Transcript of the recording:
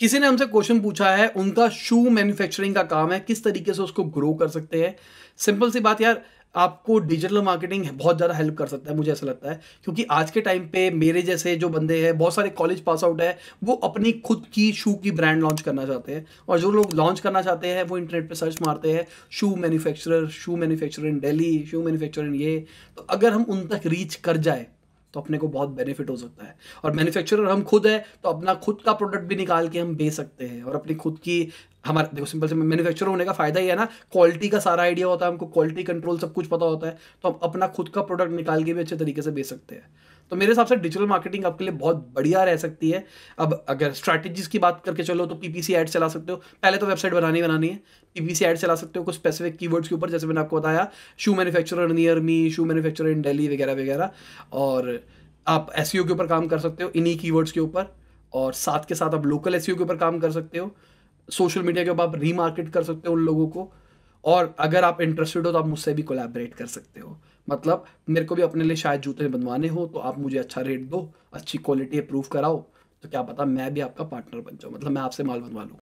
किसी ने हमसे क्वेश्चन पूछा है उनका शू मैन्युफैक्चरिंग का काम है किस तरीके से उसको ग्रो कर सकते हैं सिंपल सी बात यार आपको डिजिटल मार्केटिंग बहुत ज़्यादा हेल्प कर सकता है मुझे ऐसा लगता है क्योंकि आज के टाइम पे मेरे जैसे जो बंदे हैं बहुत सारे कॉलेज पास आउट है वो अपनी खुद की शू की ब्रांड लॉन्च करना चाहते हैं और जो लोग लॉन्च करना चाहते हैं वो इंटरनेट पे सर्च मारते हैं shoe manufacturer shoe manufacturer in Delhi shoe manufacturer in ये तो अगर हम उन तक रीच कर जाए तो अपने को बहुत बेनिफिट हो सकता है और मैन्युफैक्चरर हम खुद है तो अपना खुद का प्रोडक्ट भी निकाल के हम बेच सकते हैं और अपनी खुद की हमारे देखो सिंपल से मैन्युफैक्चरर होने का फायदा ही है ना क्वालिटी का सारा आइडिया होता है हमको क्वालिटी कंट्रोल सब कुछ पता होता है तो हम अपना खुद का प्रोडक्ट निकाल के भी अच्छे तरीके से बेच सकते हैं तो मेरे हिसाब से डिजिटल मार्केटिंग आपके लिए बहुत बढ़िया रह सकती है अब अगर स्ट्रैटेजीज की बात करके चलो तो पीपीसी एड चला सकते हो पहले तो वेबसाइट बनानी बनानी है पीपीसी एड चला सकते हो कुछ स्पेसिफिक कीवर्ड्स के ऊपर जैसे मैंने आपको बताया shoe manufacturer near me shoe manufacturer in Delhi वगैरह वगैरह और आप एस e के ऊपर काम कर सकते हो इन्हीं कीवर्ड्स के ऊपर और साथ के साथ आप लोकल एस e के ऊपर काम कर सकते हो सोशल मीडिया के ऊपर आप रीमार्केट कर सकते हो उन लोगों को और अगर आप इंटरेस्टेड हो तो आप मुझसे भी कोलैबोरेट कर सकते हो मतलब मेरे को भी अपने लिए शायद जूते बनवाने हो तो आप मुझे अच्छा रेट दो अच्छी क्वालिटी अप्रूव कराओ तो क्या पता मैं भी आपका पार्टनर बन जाऊँ मतलब मैं आपसे माल बनवा लूँ